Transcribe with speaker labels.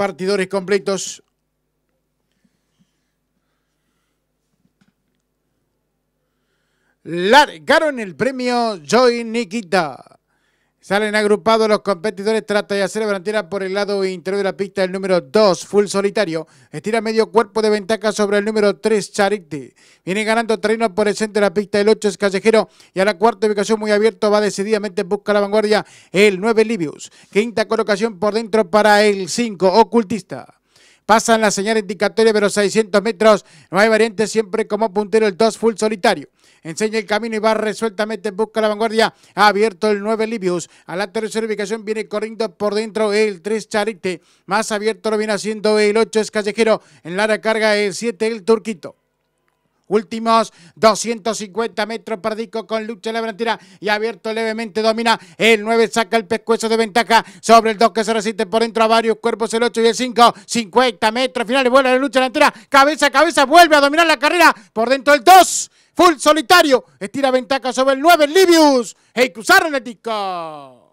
Speaker 1: partidores completos. Largaron el premio Joy Nikita. Salen agrupados los competidores, trata de hacer delantera por el lado interior de la pista el número 2, Full Solitario. Estira medio cuerpo de ventaja sobre el número 3, Charity. Viene ganando terreno por el centro de la pista el 8, es Callejero. Y a la cuarta ubicación muy abierto va decididamente busca la vanguardia el 9, Libius. Quinta colocación por dentro para el 5, Ocultista. Pasan la señal indicatoria, pero 600 metros. No hay variante, siempre como puntero el 2 full solitario. Enseña el camino y va resueltamente en busca de la vanguardia. Ha abierto el 9 Libius. A la tercera ubicación viene corriendo por dentro el 3 Charite. Más abierto lo viene haciendo el 8 es Callejero. En la carga el 7 el Turquito. Últimos 250 metros Perdico con lucha en la y abierto levemente domina. El 9 saca el pescuezo de ventaja sobre el 2 que se resiste por dentro a varios cuerpos. El 8 y el 5. 50 metros finales. Vuelve la lucha delantera. Cabeza a cabeza. Vuelve a dominar la carrera por dentro el 2. Full solitario. Estira ventaja sobre el 9. Livius. Y cruzaron el disco.